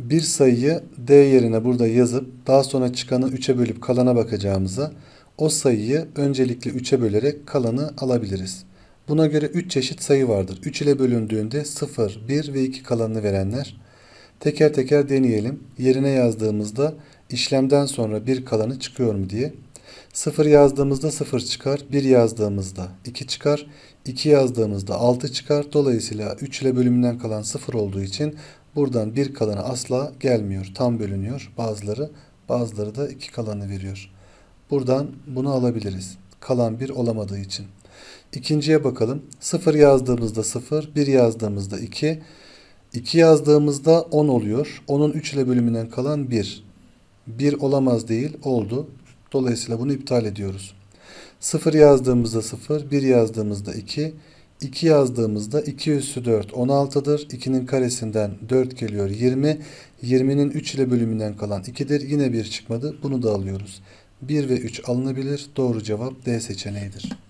bir sayıyı D yerine burada yazıp daha sonra çıkanı 3'e bölüp kalana bakacağımıza o sayıyı öncelikle 3'e bölerek kalanı alabiliriz. Buna göre 3 çeşit sayı vardır. 3 ile bölündüğünde 0, 1 ve 2 kalanını verenler. Teker teker deneyelim. Yerine yazdığımızda işlemden sonra bir kalanı çıkıyor mu diye. 0 yazdığımızda 0 çıkar. 1 yazdığımızda 2 çıkar. 2 yazdığımızda 6 çıkar. Dolayısıyla 3 ile bölümünden kalan 0 olduğu için buradan 1 kalanı asla gelmiyor. Tam bölünüyor bazıları. Bazıları da 2 kalanı veriyor. Buradan bunu alabiliriz. Kalan 1 olamadığı için. İkinciye bakalım. 0 yazdığımızda 0, 1 yazdığımızda 2, 2 yazdığımızda 10 oluyor. 10'un 3 ile bölümünden kalan 1. 1 olamaz değil, oldu. Dolayısıyla bunu iptal ediyoruz. 0 yazdığımızda 0, 1 yazdığımızda 2, 2 yazdığımızda 2 üssü 4 16'dır. 2'nin karesinden 4 geliyor 20. 20'nin 3 ile bölümünden kalan 2'dir. Yine bir çıkmadı. Bunu da alıyoruz. 1 ve 3 alınabilir. Doğru cevap D seçeneğidir.